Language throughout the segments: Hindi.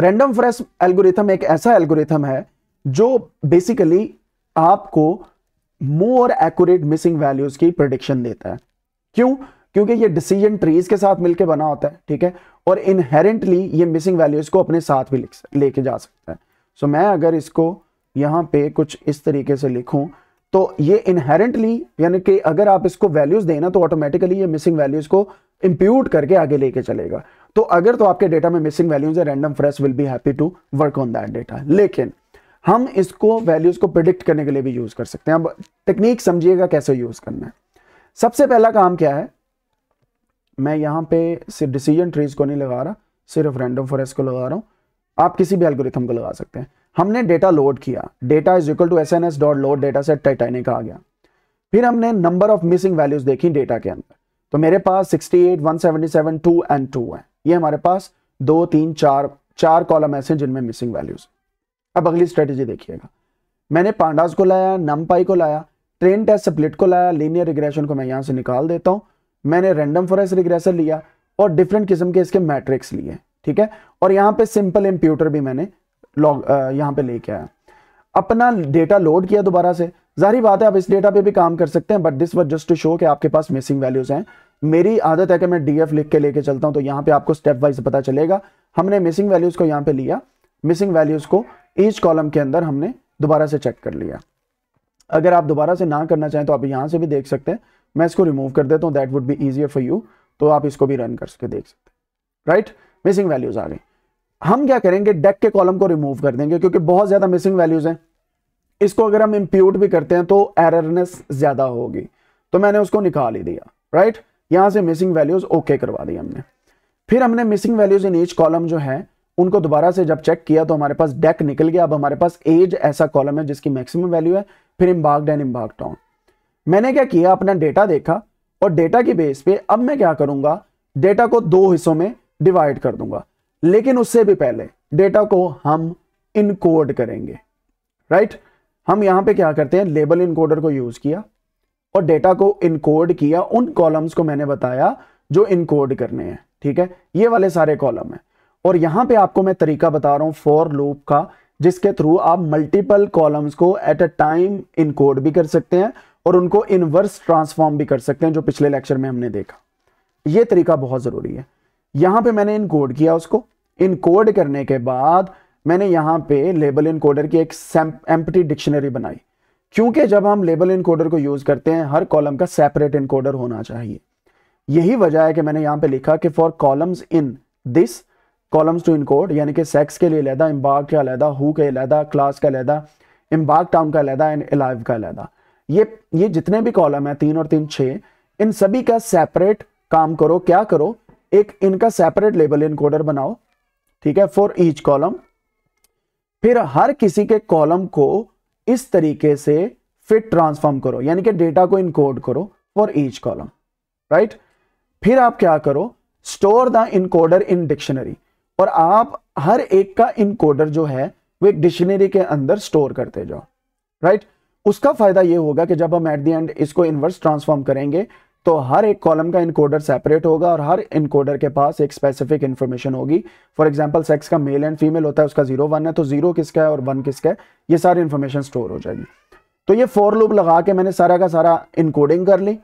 रैंडम फ्रेश एल्गोरिथम एक ऐसा एल्गोरिथम है जो बेसिकली आपको मोर एक्यूरेट मिसिंग वैल्यूज की प्रडिक्शन देता है क्यों क्योंकि ये डिसीजन ट्रीज के साथ मिलकर बना होता है ठीक है और इनहेरेंटली ये मिसिंग वैल्यूज को अपने साथ भी लेके जा सकता है सो so, मैं अगर इसको यहां पे कुछ इस तरीके से लिखूं तो ये इनहेरेंटली यानी कि अगर आप इसको वैल्यूज देना तो ऑटोमेटिकली ये मिसिंग वैल्यूज को इंप्यूट करके आगे लेके चलेगा तो अगर तो आपके डेटा में मिसिंग वैल्यूज है random forest will be happy to work on that data लेकिन हम इसको वैल्यूज को प्रिडिक्ट करने के लिए भी यूज कर सकते हैं अब टेक्निक समझिएगा कैसे यूज करना है सबसे पहला काम क्या है मैं यहां पे सिर्फ डिसीजन ट्रीज को नहीं लगा रहा सिर्फ रैंडम फॉरेस्ट को लगा रहा हूं आप किसी भी एल्गोरिथम को लगा सकते हैं हमने डेटा लोड किया data is equal to S N S dot load data set Titanic आ गया फिर हमने नंबर ऑफ मिसिंग वैल्यूज देखी डेटा के अंदर तो मेरे पास 68, 177, 2 एंड 2 है ये हमारे पास दो तीन चार चार कॉलम ऐसे हैं जिनमें मिसिंग वैल्यूज अब अगली स्ट्रेटेजी देखिएगा मैंने पांडास को लाया नम को लाया ट्रेन टेस्ट स्प्लिट को लाया लीनियर रिग्रेशन को मैं यहाँ से निकाल देता हूँ मैंने रेंडम फॉरेस्ट रिग्रेसर लिया और डिफरेंट किस्म के इसके मैट्रिक्स लिए ठीक है और यहाँ पे सिंपल इंप्यूटर भी मैंने लॉग uh, यहाँ पे लेके आया अपना डेटा लोड किया दोबारा से जारी बात है आप इस डेटा पे भी काम कर सकते हैं but this was just to show कि आपके पास मिसिंग वैल्यूज हैं मेरी आदत है कि मैं डीएफ लिख के लेके चलता हूं तो यहाँ पे आपको स्टेप वाइज पता चलेगा हमने मिसिंग वैल्यूज को यहाँ पे लिया मिसिंग वैल्यूज को ईच कॉलम के अंदर हमने दोबारा से चेक कर लिया अगर आप दोबारा से ना करना चाहें तो आप यहाँ से भी देख सकते हैं मैं इसको रिमूव कर देता हूँ that would be easier for you तो आप इसको भी रन कर सके देख सकते हैं राइट मिसिंग वैल्यूज आ गई हम क्या करेंगे डेक के कॉलम को रिमूव कर देंगे क्योंकि बहुत ज्यादा मिसिंग वैल्यूज हैं इसको अगर हम इम्प्यूट भी करते हैं तो एररनेस ज्यादा होगी तो मैंने उसको निकाल ही दिया राइट यहां से मिसिंग वैल्यूज ओके करवा दी हमने फिर हमने missing values in each column जो है उनको दोबारा से जब चेक किया तो हमारे पास डेक निकल गया अब हमारे पास एज ऐसा कॉलम है जिसकी मैक्सिमम वैल्यू है फिर इम्बाग एंड इम्बाग टाउन मैंने क्या किया अपना डेटा देखा और डेटा की बेस पे अब मैं क्या करूंगा डेटा को दो हिस्सों में डिवाइड कर दूंगा लेकिन उससे भी पहले डेटा को हम इनकोड करेंगे राइट हम यहां पे क्या करते हैं लेबल इनकोडर को यूज किया और डेटा को इनकोड किया उन कॉलम्स को मैंने बताया जो इनकोड करने हैं ठीक है ये वाले सारे कॉलम है और यहां पे आपको मैं तरीका बता रहा हूं फॉर लूप का जिसके थ्रू आप मल्टीपल कॉलम्स को एट अ टाइम इनकोड भी कर सकते हैं और उनको इनवर्स ट्रांसफॉर्म भी कर सकते हैं जो पिछले लेक्चर में हमने देखा यह तरीका बहुत जरूरी है यहां पे मैंने इनकोड किया उसको इनकोड करने के बाद मैंने यहां पे लेबल इनकोडर की एक एम्प्टी डिक्शनरी बनाई क्योंकि जब हम लेबल इनकोडर को यूज करते हैं हर कॉलम का सेपरेट इनकोडर होना चाहिए यही वजह है कि मैंने यहां पे लिखा कि for columns in this columns to encode यानी कि सेक्स के लिए अलहदा इम्बाग के अलहदा हु के अलहदा क्लास का अलहदा इम्बाग टाउन का अलहदा एंड एलाइव का अलहदा ये ये जितने भी कॉलम है तीन और तीन छः इन सभी का सेपरेट काम करो क्या करो एक इनका सेपरेट लेबल इनकोडर बनाओ ठीक है फॉर ईच कॉलम फिर हर किसी के कॉलम को इस तरीके से फिट ट्रांसफॉर्म करो यानी कि डेटा को इनकोड करो फॉर ईच कॉलम राइट फिर आप क्या करो store the encoder in dictionary और आप हर एक का इनकोडर जो है वो एक डिक्शनरी के अंदर स्टोर करते जाओ राइट उसका फायदा ये होगा कि जब हम एट द एंड इसको इनवर्स ट्रांसफॉर्म करेंगे तो हर एक कॉलम का इनकोडर सेपरेट होगा और हर इनकोडर के पास एक स्पेसिफिक इन्फॉर्मेशन होगी फॉर एग्जाम्पल सेक्स का मेल एंड फीमेल होता है उसका जीरो वन है तो जीरो किसका है और वन किसका है ये सारी इन्फॉर्मेशन स्टोर हो जाएगी तो ये फोर लूप लगा के मैंने सारा का सारा इनकोडिंग कर ली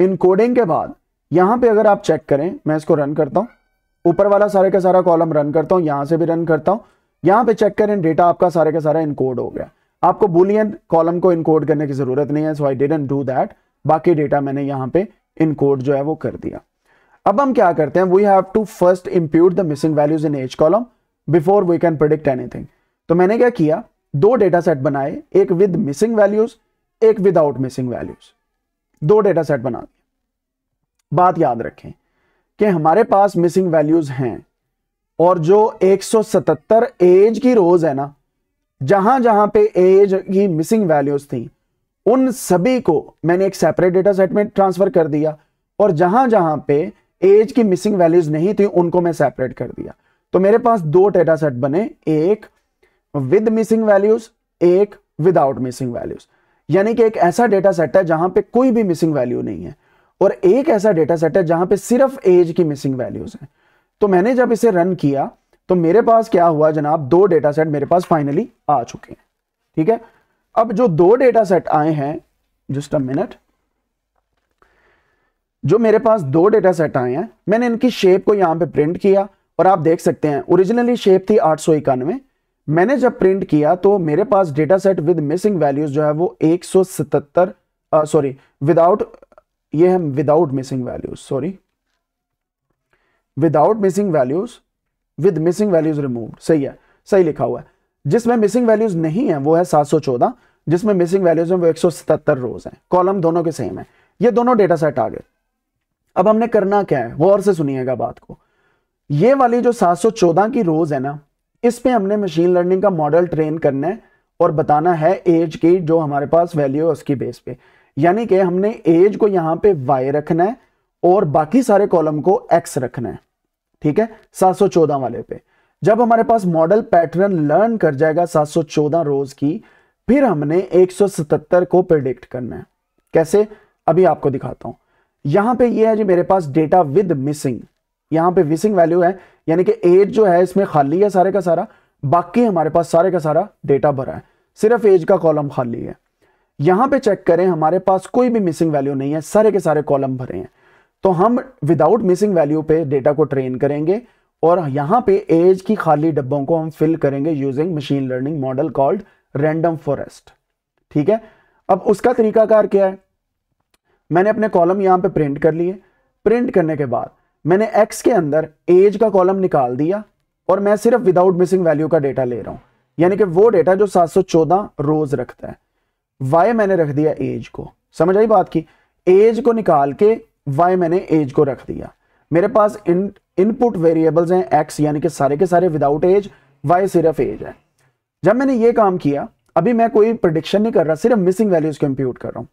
इनकोडिंग के बाद यहां पे अगर आप चेक करें मैं इसको रन करता हूं ऊपर वाला सारे का सारा कॉलम रन करता हूं यहां से भी रन करता हूं यहां पे चेक करें डेटा आपका सारे का सारा इनकोड हो गया आपको बुलियन कॉलम को इनकोड करने की जरूरत नहीं है so I didn't do that बाकी डेटा मैंने यहां पे इनकोड जो है वो कर दिया अब हम क्या करते हैं we have to first impute the missing values in each column before we can predict anything तो मैंने क्या किया दो डेटा सेट बनाए एक विद मिसिंग वैल्यूज एक विदाउट मिसिंग वैल्यूज दो डेटा सेट बना दिए बात याद रखें कि हमारे पास मिसिंग वैल्यूज हैं और जो 177 एज की रोज है ना जहां जहां पे एज की मिसिंग वैल्यूज थी उन सभी को मैंने एक सेपरेट डेटा सेट में ट्रांसफर कर दिया और जहां जहां पे एज की मिसिंग वैल्यूज नहीं थी उनको मैं सेपरेट कर दिया तो मेरे पास दो डेटा सेट बने एक विद मिसिंग वैल्यूज एक विदाउट मिसिंग वैल्यूज यानी कि एक ऐसा डेटा सेट है जहां पे कोई भी मिसिंग वैल्यू नहीं है और एक ऐसा डेटा सेट है जहां पे सिर्फ एज की मिसिंग वैल्यूज हैं तो मैंने जब इसे रन किया तो मेरे पास क्या हुआ जनाब दो डेटा सेट मेरे पास फाइनली आ चुके हैं ठीक है अब जो दो डेटा सेट आए हैं जस्ट अ मिनट जो मेरे पास दो डेटा सेट आए हैं मैंने इनकी शेप को यहां पे प्रिंट किया और आप देख सकते हैं ओरिजिनली शेप थी आठ मैंने जब प्रिंट किया तो मेरे पास data set with missing values जो है वो 177 सॉरी विदाउट ये है without missing values sorry without missing values with missing values removed सही है सही लिखा हुआ है जिसमें मिसिंग वैल्यूज नहीं है वो है 714 जिसमें मिसिंग वैल्यूज हैं वो 177 रोज हैं कॉलम दोनों के सेम है ये दोनों डेटा सेट आ गए अब हमने करना क्या है वो और से सुनिएगा बात को ये वाली जो 714 की रोज है ना इस पे हमने मशीन लर्निंग का मॉडल ट्रेन करना है और बताना है एज की जो हमारे पास वैल्यू है उसकी बेस पे यानी कि हमने एज को यहां पर वाई रखना है और बाकी सारे कॉलम को एक्स रखना है ठीक है 714 वाले पे जब हमारे पास मॉडल पैटर्न लर्न कर जाएगा 714 रोज की फिर हमने 177 को प्रिडिक्ट करना है कैसे अभी आपको दिखाता हूं यहां पे ये है जी मेरे पास डेटा विद मिसिंग यहां पे मिसिंग वैल्यू है यानी कि एज जो है इसमें खाली है सारे का सारा बाकी हमारे पास सारे का सारा डेटा भरा है सिर्फ एज का कॉलम खाली है यहां पे चेक करें हमारे पास कोई भी मिसिंग वैल्यू नहीं है सारे के सारे कॉलम भरे हैं तो हम विदाउट मिसिंग वैल्यू पे डेटा को ट्रेन करेंगे और यहां पे एज की खाली डब्बों को हम फिल करेंगे using machine learning model called random forest ठीक है अब उसका तरीकाकार क्या है मैंने अपने कॉलम यहां पे प्रिंट कर लिए प्रिंट करने के बाद मैंने एक्स के अंदर एज का कॉलम निकाल दिया और मैं सिर्फ विदाउट मिसिंग वैल्यू का डेटा ले रहा हूं यानी कि वो डेटा जो 714 रोज रखता है वाई मैंने रख दिया एज को समझ आई बात की एज को निकाल के वाई मैंने एज को रख दिया मेरे पास इन इनपुट वेरिएबल्स हैं एक्स यानी कि सारे के सारे विदाउट एज वाई सिर्फ एज है जब मैंने ये काम किया अभी मैं कोई प्रडिक्शन नहीं कर रहा सिर्फ मिसिंग वैल्यूज कंप्यूट कर रहा हूँ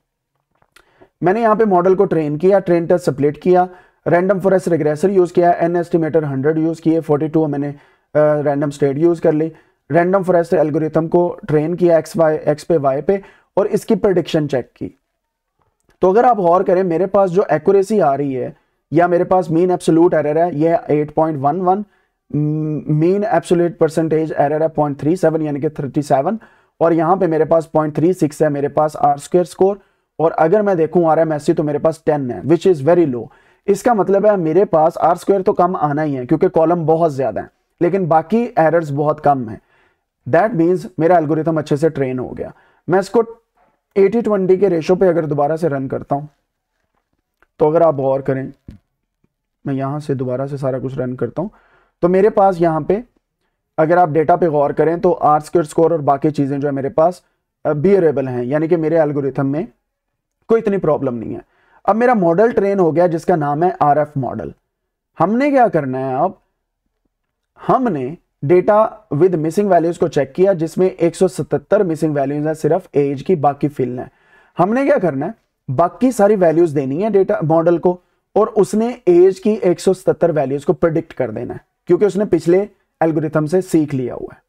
मैंने यहाँ पे मॉडल को ट्रेन किया ट्रेन टेस्ट सप्लेट किया रैंडम फॉरेस्ट रेग्रेसर यूज़ किया एन एस्टिमेटर हंड्रेड यूज़ किए फोर्टी टू मैंने रैंडम स्टेट यूज़ कर ली रैंडम फॉरेस्ट एल्गोरिथम को ट्रेन किया एक्स वाई एक्स पे वाई पे और इसकी प्रडिक्शन चेक की तो अगर आप गौर करें मेरे पास जो एक्यूरेसी आ रही है या मेरे पास मीन एब्सोल्यूट एरर है यह 8.11 मीन एब्सोल्यूट परसेंटेज एरर है 0.37 यानी कि 37 और यहाँ पे मेरे पास 0.36 है मेरे पास आर स्क्र स्कोर और अगर मैं देखूँ आर एम एस तो मेरे पास 10 है विच इज़ वेरी लो इसका मतलब है मेरे पास आर स्क्वायर तो कम आना ही है क्योंकि कॉलम बहुत ज़्यादा है लेकिन बाकी एरर्स बहुत कम हैं दैट मीन्स मेरा एल्गोरिथम अच्छे से ट्रेन हो गया मैं इसको एटी ट्वेंटी के रेशो पे अगर दोबारा से रन करता हूँ तो अगर आप गौर करें मैं यहाँ से दोबारा से सारा कुछ रन करता हूँ तो मेरे पास यहाँ पे अगर आप डेटा पे गौर करें तो आर स्क्र स्कोर और बाकी चीज़ें जो है मेरे पास बियरेबल हैं यानी कि मेरे एल्गोरिथम में कोई इतनी प्रॉब्लम नहीं है अब मेरा मॉडल ट्रेन हो गया जिसका नाम है आर मॉडल हमने क्या करना है अब हमने डेटा विद मिसिंग वैल्यूज को चेक किया जिसमें 177 मिसिंग वैल्यूज है सिर्फ एज की बाकी फिल है हमने क्या करना है बाकी सारी वैल्यूज देनी है डेटा मॉडल को और उसने एज की 170 वैल्यूज को प्रडिक्ट कर देना है क्योंकि उसने पिछले एल्गोरिथम से सीख लिया हुआ है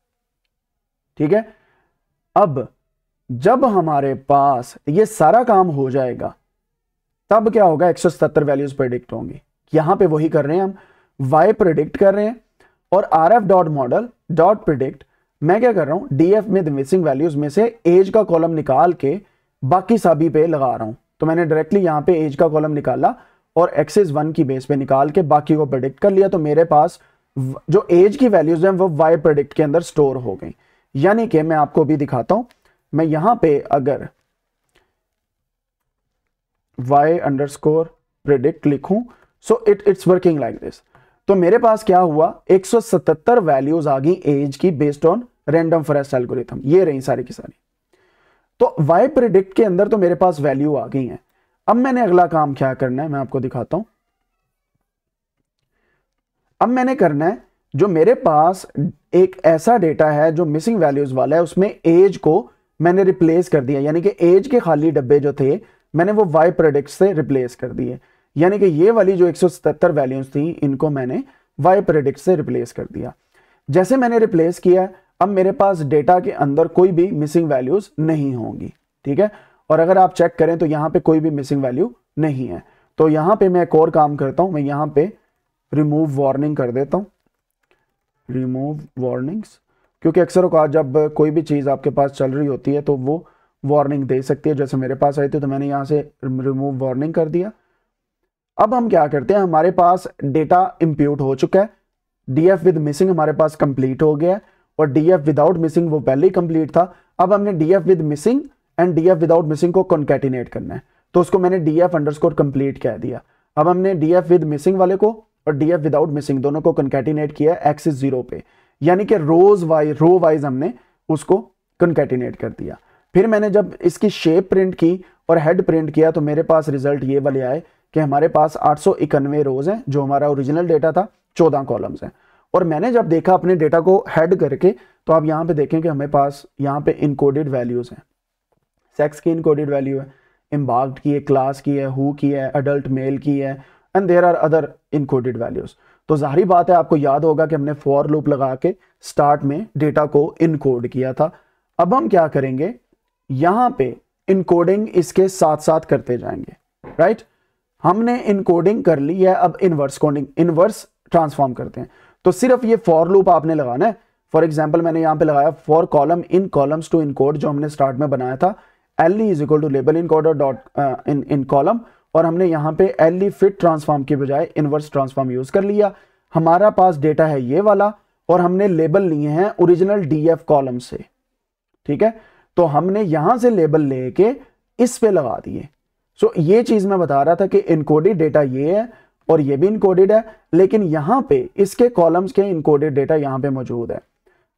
ठीक है अब जब हमारे पास ये सारा काम हो जाएगा तब क्या होगा 170 वैल्यूज प्रिडिक्ट होंगी यहां पे वही कर रहे हैं हम वाई प्रिडिक्ट कर रहे हैं और R F dot model dot predict मैं क्या कर रहा हूं डीएफ में मिसिंग वैल्यूज में से एज का कॉलम निकाल के बाकी सभी पे लगा रहा हूं तो मैंने डायरेक्टली यहाँ पे एज का कॉलम निकाला और एक्सेस वन की बेस पे निकाल के बाकी को प्रोडिक्ट कर लिया तो मेरे पास जो एज की वैल्यूज हैं वो वाई प्रोडिक्ट के अंदर स्टोर हो गई यानी कि मैं आपको भी दिखाता हूं मैं यहां पे अगर वाई अंडर स्कोर प्रिडिक्ट लिखूं so it it's working like this तो मेरे पास क्या हुआ 177 वैल्यूज आ गई एज की based on random forest algorithm ये रही सारी की सारी तो y प्रिडिक्ट के अंदर तो मेरे पास वैल्यू आ गई है अब मैंने अगला काम क्या करना है मैं आपको दिखाता हूं अब मैंने करना है जो मेरे पास एक ऐसा डेटा है जो मिसिंग वैल्यूज वाला है उसमें एज को मैंने रिप्लेस कर दिया यानी कि एज के खाली डब्बे जो थे मैंने वो वाई प्रोडिक्ट से रिप्लेस कर दिए यानी कि ये वाली जो 177 वैल्यूज थी इनको मैंने वाई प्रोडिक्ट से रिप्लेस कर दिया जैसे मैंने रिप्लेस किया अब मेरे पास डेटा के अंदर कोई भी मिसिंग वैल्यूज नहीं होंगी ठीक है और अगर आप चेक करें तो यहाँ पे कोई भी मिसिंग वैल्यू नहीं है तो यहां पे मैं एक और काम करता हूं मैं यहां पे रिमूव वार्निंग कर देता हूँ रिमूव वार्निंग्स क्योंकि अक्सर का जब कोई भी चीज़ आपके पास चल रही होती है तो वो वार्निंग दे सकती है जैसे मेरे पास आई थी तो मैंने यहाँ से रिमूव वार्निंग कर दिया अब हम क्या करते हैं हमारे पास डेटा इम्प्यूट हो चुका है डी एफ विद मिसिंग हमारे पास कंप्लीट हो गया है और डी एफ विदाउट मिसिंग वो पहले ही कंप्लीट था अब हमने D F with missing and D F without missing को कॉन्केटिनेट करना है तो उसको मैंने D F underscore complete कह दिया अब हमने डी एफ विद मिसिंग वाले को और डी एफ विदाउट मिसिंग दोनों को कॉन्केटिनेट किया है एक्सिस जीरो पे यानी कि रोज वाइज रो वाइज हमने उसको कॉन्केटिनेट कर दिया फिर मैंने जब इसकी शेप प्रिंट की और हेड प्रिंट किया तो मेरे पास रिजल्ट ये वाले आए कि हमारे पास आठ रोज हैं जो हमारा ओरिजिनल डेटा था चौदह कॉलम्स हैं और मैंने जब देखा अपने डेटा को हेड करके तो आप यहाँ पे देखें कि हमें पास यहाँ पे इनकोडेड वैल्यूज़ हैं सेक्स की इनकोडेड वैल्यू है एम्बार्क्ड की है क्लास की है हु की है अडल्ट मेल की है and there are other encoded values तो जाहरी बात है आपको याद होगा कि हमने फॉर लूप लगा के स्टार्ट में डेटा को इनकोड किया था अब हम क्या करेंगे यहाँ पे इनकोडिंग इसके साथ साथ करते जाएंगे राइट हमने इनकोडिंग कर ली है अब इनवर्स कोडिंग इनवर्स ट्रांसफॉर्म करते हैं तो सिर्फ ये फॉर लूप आपने लगाना है फॉर एग्जाम्पल मैंने यहां पे लगाया for column in columns to in जो हमने स्टार्ट में बनाया था L is equal to label encoder dot in in column और हमने यहां पे एल फिट ट्रांसफॉर्म के बजाय इनवर्स ट्रांसफॉर्म यूज कर लिया हमारा पास डेटा है ये वाला और हमने लेबल लिए हैं ओरिजिनल डी कॉलम से ठीक है तो हमने यहां से लेबल लेके इस पे लगा दिए सो so, ये चीज मैं बता रहा था कि इनकोडेड डेटा ये है और ये भी इनकोडेड है लेकिन यहां पे इसके कॉलम्स के इनकोडेड डेटा यहां पे मौजूद है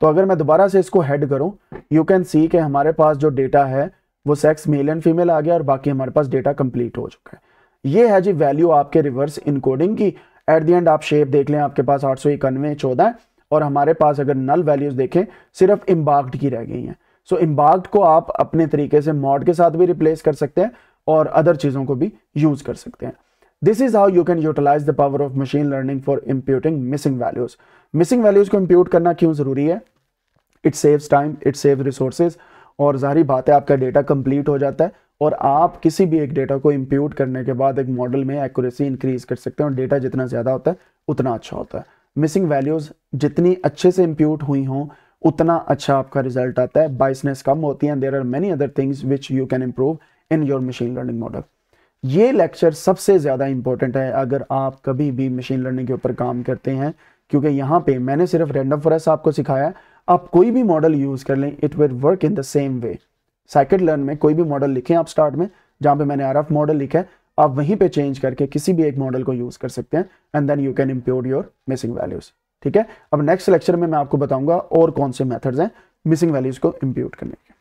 तो अगर मैं दोबारा से इसको हेड करूँ यू कैन सी के हमारे पास जो डेटा है वो सेक्स मेल एंड फीमेल आ गया और बाकी हमारे पास डेटा कंप्लीट हो चुका है ये है जी वैल्यू आपके रिवर्स इनकोडिंग की एट दी एंड आप शेप देख लें आपके पास आठ सौ इक्यानवे चौदह और हमारे पास अगर नल वैल्यूज देखें सिर्फ इम्बाग्ड की रह गई हैं सो so, को आप अपने तरीके से मॉड के साथ भी रिप्लेस कर सकते हैं और अदर चीज़ों को भी यूज़ कर सकते हैं this is how you can utilize the power of machine learning for imputing missing values missing values को इम्प्यूट करना क्यों जरूरी है it saves time it save resources और जारी बात है आपका डेटा कंप्लीट हो जाता है और आप किसी भी एक डेटा को इम्प्यूट करने के बाद एक मॉडल में एक्यूरेसी इंक्रीज कर सकते हैं और डेटा जितना ज़्यादा होता है उतना अच्छा होता है मिसिंग वैल्यूज़ जितनी अच्छे से इम्प्यूट हुई हों उतना अच्छा आपका रिजल्ट आता है बाइसनेस कम होती है there are many other things which you can improve in your machine learning model ये लेक्चर सबसे ज़्यादा इंपॉर्टेंट है अगर आप कभी भी मशीन लर्निंग के ऊपर काम करते हैं क्योंकि यहाँ पे मैंने सिर्फ रेंडम फॉरेस्ट आपको सिखाया है आप कोई भी मॉडल यूज़ कर लें it will work in the same way scikit learn में कोई भी मॉडल लिखें आप स्टार्ट में जहाँ पे मैंने आर मॉडल लिखा है आप वहीं पे चेंज करके किसी भी एक मॉडल को यूज़ कर सकते हैं and then you can impute your missing values ठीक है अब नेक्स्ट लेक्चर में मैं आपको बताऊंगा और कौन से मेथड्स हैं मिसिंग वैल्यूज़ को इम्प्यूट करने के